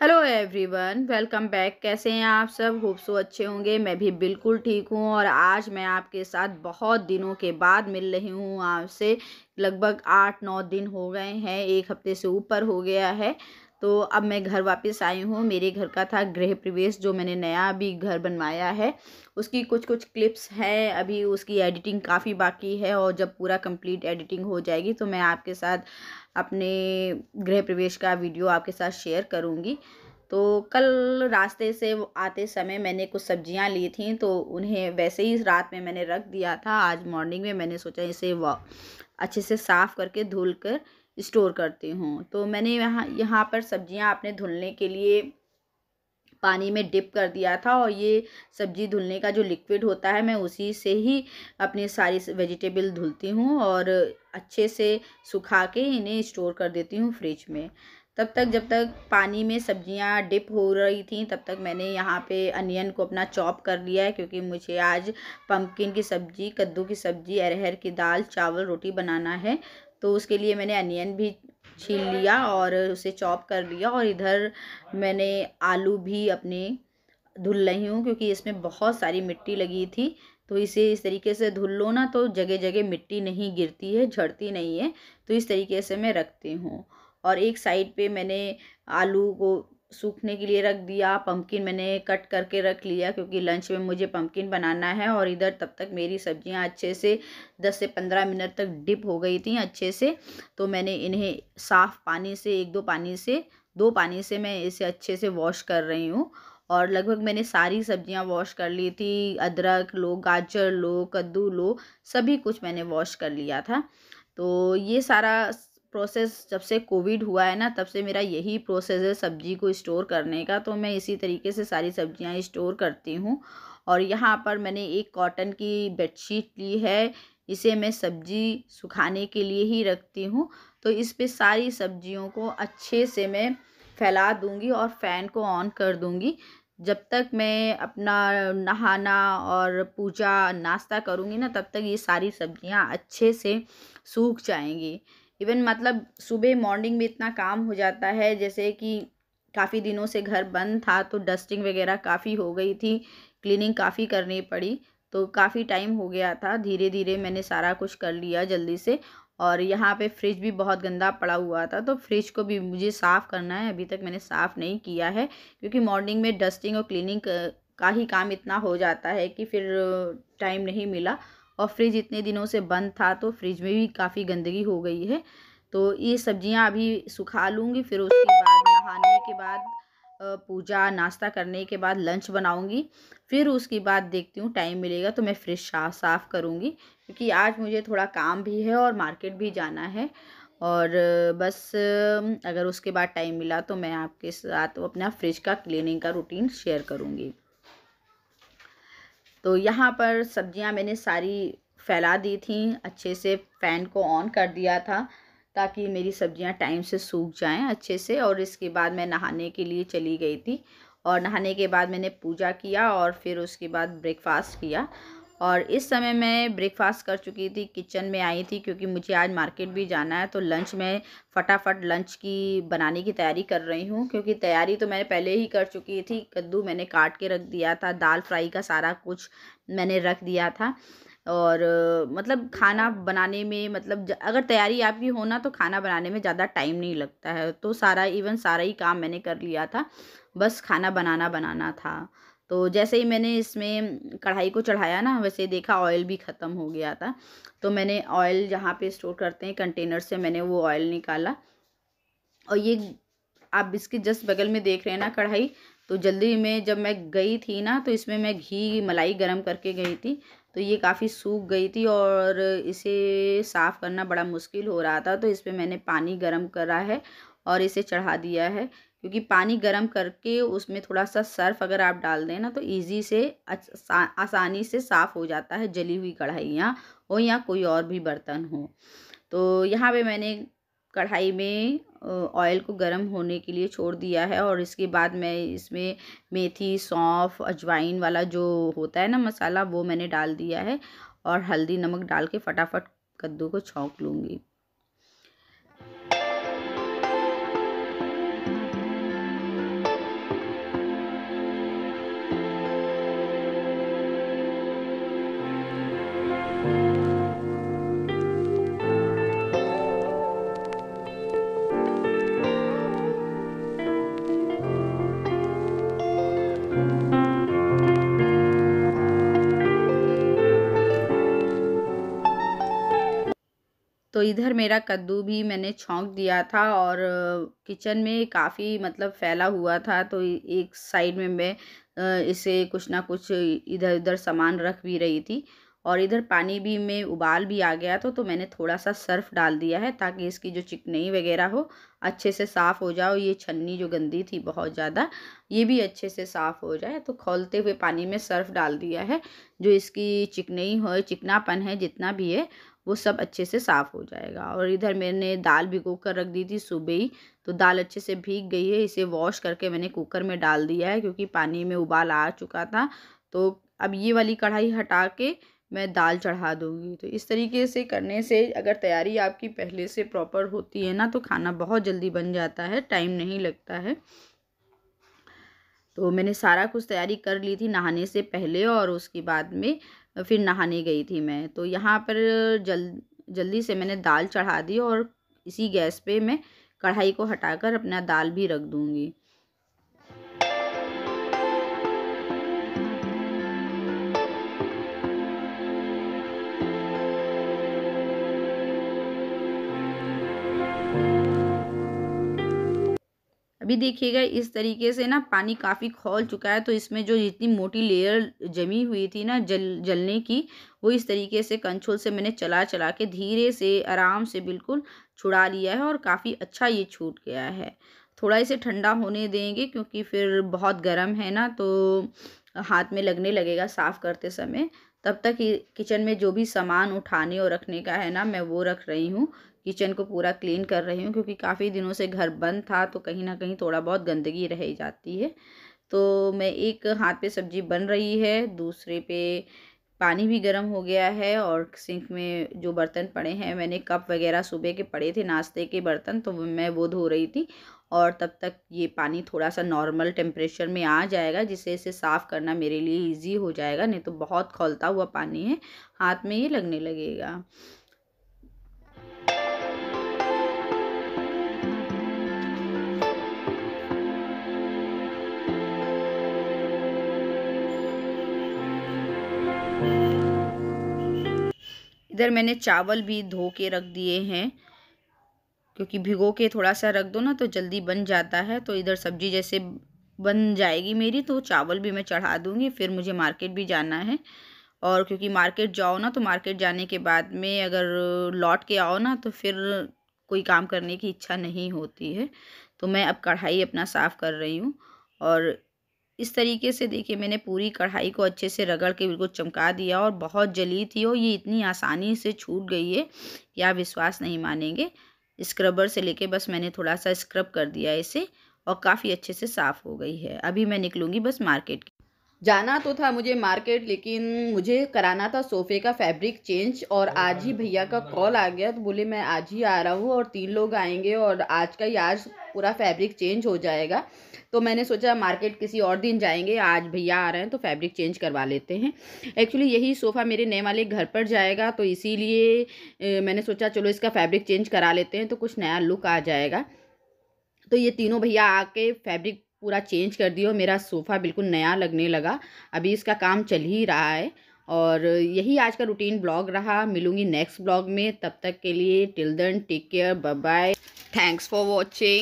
hello everyone welcome back कैसे हैं आप सब होप सो अच्छे होंगे मैं भी बिल्कुल ठीक हूँ और आज मैं आपके साथ बहुत दिनों के बाद मिल रही हूँ आपसे लगभग आठ नौ दिन हो गए हैं एक हफ्ते से ऊपर हो गया है तो अब मैं घर वापस आई हूँ मेरे घर का था गृह प्रवेश जो मैंने नया अभी घर बनवाया है उसकी कुछ कुछ क्लिप्स हैं अभी उसकी एडिटिंग काफ़ी बाकी है और जब पूरा कंप्लीट एडिटिंग हो जाएगी तो मैं आपके साथ अपने गृह प्रवेश का वीडियो आपके साथ शेयर करूँगी तो कल रास्ते से आते समय मैंने कुछ सब्जियां ली थी तो उन्हें वैसे ही रात में मैंने रख दिया था आज मॉर्निंग में मैंने सोचा इसे अच्छे से साफ़ करके धुल कर स्टोर करती हूँ तो मैंने यहाँ यहाँ पर सब्जियाँ आपने धुलने के लिए पानी में डिप कर दिया था और ये सब्जी धुलने का जो लिक्विड होता है मैं उसी से ही अपनी सारी वेजिटेबल धुलती हूँ और अच्छे से सुखा के इन्हें स्टोर कर देती हूँ फ्रिज में तब तक जब तक पानी में सब्जियाँ डिप हो रही थी तब तक मैंने यहाँ पे अनियन को अपना चॉप कर लिया है क्योंकि मुझे आज पम्पकिन की सब्ज़ी कद्दू की सब्ज़ी अरहर की दाल चावल रोटी बनाना है तो उसके लिए मैंने अनियन भी छील लिया और उसे चॉप कर लिया और इधर मैंने आलू भी अपने धुल रही हूँ क्योंकि इसमें बहुत सारी मिट्टी लगी थी तो इसे इस तरीके से धुल लो ना तो जगह जगह मिट्टी नहीं गिरती है झड़ती नहीं है तो इस तरीके से मैं रखती हूँ और एक साइड पे मैंने आलू को सूखने के लिए रख दिया पम्पकिन मैंने कट करके रख लिया क्योंकि लंच में मुझे पम्पकिन बनाना है और इधर तब तक मेरी सब्जियां अच्छे से दस से पंद्रह मिनट तक डिप हो गई थी अच्छे से तो मैंने इन्हें साफ़ पानी से एक दो पानी से दो पानी से मैं इसे अच्छे से वॉश कर रही हूँ और लगभग मैंने सारी सब्जियां वॉश कर ली थी अदरक लो गाजर लो कद्दू लो सभी कुछ मैंने वॉश कर लिया था तो ये सारा प्रोसेस जब से कोविड हुआ है ना तब से मेरा यही प्रोसेस है सब्जी को स्टोर करने का तो मैं इसी तरीके से सारी सब्जियां स्टोर करती हूँ और यहाँ पर मैंने एक कॉटन की बेडशीट ली है इसे मैं सब्जी सुखाने के लिए ही रखती हूँ तो इस पर सारी सब्जियों को अच्छे से मैं फैला दूँगी और फ़ैन को ऑन कर दूँगी जब तक मैं अपना नहाना और पूजा नाश्ता करूँगी ना तब तक ये सारी सब्जियाँ अच्छे से सूख जाएंगी इवन मतलब सुबह मॉर्निंग में इतना काम हो जाता है जैसे कि काफ़ी दिनों से घर बंद था तो डस्टिंग वगैरह काफ़ी हो गई थी क्लीनिंग काफ़ी करनी पड़ी तो काफ़ी टाइम हो गया था धीरे धीरे मैंने सारा कुछ कर लिया जल्दी से और यहाँ पे फ्रिज भी बहुत गंदा पड़ा हुआ था तो फ्रिज को भी मुझे साफ़ करना है अभी तक मैंने साफ़ नहीं किया है क्योंकि मॉर्निंग में डस्टिंग और क्लीनिंग का ही काम इतना हो जाता है कि फिर टाइम नहीं मिला और फ्रिज इतने दिनों से बंद था तो फ्रिज में भी काफ़ी गंदगी हो गई है तो ये सब्जियां अभी सुखा लूँगी फिर उसके बाद नहाने के बाद पूजा नाश्ता करने के बाद लंच बनाऊँगी फिर उसके बाद देखती हूँ टाइम मिलेगा तो मैं फ्रिज साफ साफ करूँगी क्योंकि आज मुझे थोड़ा काम भी है और मार्केट भी जाना है और बस अगर उसके बाद टाइम मिला तो मैं आपके साथ अपना फ्रिज का क्लीनिंग का रूटीन शेयर करूँगी तो यहाँ पर सब्जियाँ मैंने सारी फैला दी थी अच्छे से फ़ैन को ऑन कर दिया था ताकि मेरी सब्जियाँ टाइम से सूख जाएं अच्छे से और इसके बाद मैं नहाने के लिए चली गई थी और नहाने के बाद मैंने पूजा किया और फिर उसके बाद ब्रेकफास्ट किया और इस समय मैं ब्रेकफास्ट कर चुकी थी किचन में आई थी क्योंकि मुझे आज मार्केट भी जाना है तो लंच में फटाफट लंच की बनाने की तैयारी कर रही हूँ क्योंकि तैयारी तो मैंने पहले ही कर चुकी थी कद्दू मैंने काट के रख दिया था दाल फ्राई का सारा कुछ मैंने रख दिया था और मतलब खाना बनाने में मतलब अगर तैयारी आपकी हो ना तो खाना बनाने में ज़्यादा टाइम नहीं लगता है तो सारा इवन सारा ही काम मैंने कर लिया था बस खाना बनाना बनाना था तो जैसे ही मैंने इसमें कढ़ाई को चढ़ाया ना वैसे देखा ऑयल भी ख़त्म हो गया था तो मैंने ऑयल जहाँ पे स्टोर करते हैं कंटेनर से मैंने वो ऑयल निकाला और ये आप इसके जस्ट बगल में देख रहे हैं ना कढ़ाई तो जल्दी में जब मैं गई थी ना तो इसमें मैं घी मलाई गर्म करके गई थी तो ये काफ़ी सूख गई थी और इसे साफ़ करना बड़ा मुश्किल हो रहा था तो इस पर मैंने पानी गर्म करा है और इसे चढ़ा दिया है क्योंकि पानी गर्म करके उसमें थोड़ा सा सर्फ अगर आप डाल दें ना तो ईजी से आसानी से साफ़ हो जाता है जली हुई कढ़ाइयाँ हो या कोई और भी बर्तन हो तो यहाँ पे मैंने कढ़ाई में ऑयल को गर्म होने के लिए छोड़ दिया है और इसके बाद मैं इसमें मेथी सौंफ अजवाइन वाला जो होता है ना मसाला वो मैंने डाल दिया है और हल्दी नमक डाल के फटाफट कद्दू को छौंक लूँगी तो इधर मेरा कद्दू भी मैंने छोंक दिया था और किचन में काफ़ी मतलब फैला हुआ था तो एक साइड में मैं इसे कुछ ना कुछ इधर उधर सामान रख भी रही थी और इधर पानी भी में उबाल भी आ गया था तो मैंने थोड़ा सा सर्फ डाल दिया है ताकि इसकी जो चिकनई वगैरह हो अच्छे से साफ़ हो जाओ ये छन्नी जो गंदी थी बहुत ज़्यादा ये भी अच्छे से साफ़ हो जाए तो खोलते हुए पानी में सर्फ डाल दिया है जो इसकी चिकनई हो चिकनापन है जितना भी है वो सब अच्छे से साफ़ हो जाएगा और इधर मैंने दाल भिगो कर रख दी थी सुबह ही तो दाल अच्छे से भीग गई है इसे वॉश करके मैंने कुकर में डाल दिया है क्योंकि पानी में उबाल आ चुका था तो अब ये वाली कढ़ाई हटा के मैं दाल चढ़ा दूँगी तो इस तरीके से करने से अगर तैयारी आपकी पहले से प्रॉपर होती है ना तो खाना बहुत जल्दी बन जाता है टाइम नहीं लगता है तो मैंने सारा कुछ तैयारी कर ली थी नहाने से पहले और उसके बाद में फिर नहाने गई थी मैं तो यहाँ पर जल जल्दी से मैंने दाल चढ़ा दी और इसी गैस पे मैं कढ़ाई को हटाकर अपना दाल भी रख दूँगी अभी देखिएगा इस तरीके से ना पानी काफ़ी खोल चुका है तो इसमें जो जितनी मोटी लेयर जमी हुई थी ना जल जलने की वो इस तरीके से कंछोल से मैंने चला चला के धीरे से आराम से बिल्कुल छुड़ा लिया है और काफ़ी अच्छा ये छूट गया है थोड़ा इसे ठंडा होने देंगे क्योंकि फिर बहुत गर्म है ना तो हाथ में लगने लगेगा साफ़ करते समय तब तक किचन में जो भी सामान उठाने और रखने का है ना मैं वो रख रही हूँ किचन को पूरा क्लीन कर रही हूँ क्योंकि काफ़ी दिनों से घर बंद था तो कहीं ना कहीं थोड़ा बहुत गंदगी रह जाती है तो मैं एक हाथ पे सब्जी बन रही है दूसरे पे पानी भी गर्म हो गया है और सिंक में जो बर्तन पड़े हैं मैंने कप वगैरह सुबह के पड़े थे नाश्ते के बर्तन तो मैं वो धो रही थी और तब तक ये पानी थोड़ा सा नॉर्मल टेम्परेचर में आ जाएगा जिससे इसे साफ़ करना मेरे लिए इजी हो जाएगा नहीं तो बहुत खोलता हुआ पानी है हाथ में ये लगने लगेगा इधर मैंने चावल भी धो के रख दिए हैं क्योंकि भिगो के थोड़ा सा रख दो ना तो जल्दी बन जाता है तो इधर सब्जी जैसे बन जाएगी मेरी तो चावल भी मैं चढ़ा दूँगी फिर मुझे मार्केट भी जाना है और क्योंकि मार्केट जाओ ना तो मार्केट जाने के बाद में अगर लौट के आओ ना तो फिर कोई काम करने की इच्छा नहीं होती है तो मैं अब कढ़ाई अपना साफ़ कर रही हूँ और इस तरीके से देखिए मैंने पूरी कढ़ाई को अच्छे से रगड़ के बिल्कुल चमका दिया और बहुत जली थी और ये इतनी आसानी से छूट गई है कि आप विश्वास नहीं मानेंगे स्क्रबर से लेके बस मैंने थोड़ा सा स्क्रब कर दिया इसे और काफ़ी अच्छे से साफ़ हो गई है अभी मैं निकलूँगी बस मार्केट जाना तो था मुझे मार्केट लेकिन मुझे कराना था सोफ़े का फैब्रिक चेंज और आज ही भैया का कॉल आ गया तो बोले मैं आज ही आ रहा हूँ और तीन लोग आएंगे और आज का ही आज पूरा फैब्रिक चेंज हो जाएगा तो मैंने सोचा मार्केट किसी और दिन जाएंगे आज भैया आ रहे हैं तो फैब्रिक चेंज करवा लेते हैं एक्चुअली यही सोफ़ा मेरे नए वाले घर पर जाएगा तो इसी मैंने सोचा चलो इसका फैब्रिक चेंज करा लेते हैं तो कुछ नया लुक आ जाएगा तो ये तीनों भैया आके फैब्रिक पूरा चेंज कर दिया मेरा सोफ़ा बिल्कुल नया लगने लगा अभी इसका काम चल ही रहा है और यही आज का रूटीन ब्लॉग रहा मिलूंगी नेक्स्ट ब्लॉग में तब तक के लिए till then take care bye bye thanks for watching